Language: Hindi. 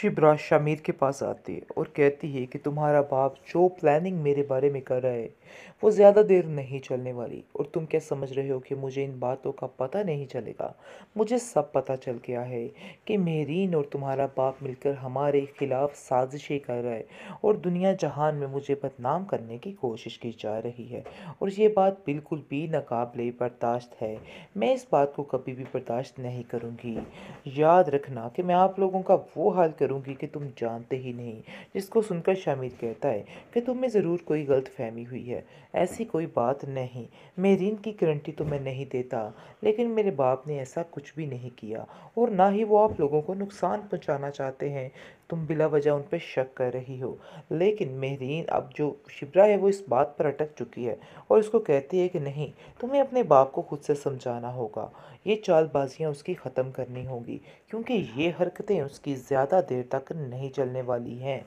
शिबरा शमीर के पास आती है और कहती है कि तुम्हारा बाप जो प्लानिंग मेरे बारे में कर रहा है वो ज़्यादा देर नहीं चलने वाली और तुम क्या समझ रहे हो कि मुझे इन बातों का पता नहीं चलेगा मुझे सब पता चल गया है कि मेहरीन और तुम्हारा बाप मिलकर हमारे खिलाफ साजिशें कर रहा है और दुनिया जहान में मुझे बदनाम करने की कोशिश की जा रही है और ये बात बिल्कुल भी नाकबले बर्दाश्त है मैं इस बात को कभी भी बर्दाश्त नहीं करूँगी याद रखना कि मैं आप लोगों का वो हाल कर करूंगी कि तुम जानते ही नहीं जिसको सुनकर शामिर कहता है कि तुम्हें ज़रूर कोई गलत फहमी हुई है ऐसी कोई बात नहीं मेरीन की गारंटी तो मैं नहीं देता लेकिन मेरे बाप ने ऐसा कुछ भी नहीं किया और ना ही वो आप लोगों को नुकसान पहुँचाना चाहते हैं तुम बिला वजह उन पर शक कर रही हो लेकिन मेहरीन अब जो शिबरा है वो इस बात पर अटक चुकी है और उसको कहती है कि नहीं तुम्हें अपने बाप को खुद से समझाना होगा ये चालबाजियाँ उसकी ख़त्म करनी होगी क्योंकि ये हरकतें उसकी ज़्यादा देर तक नहीं चलने वाली हैं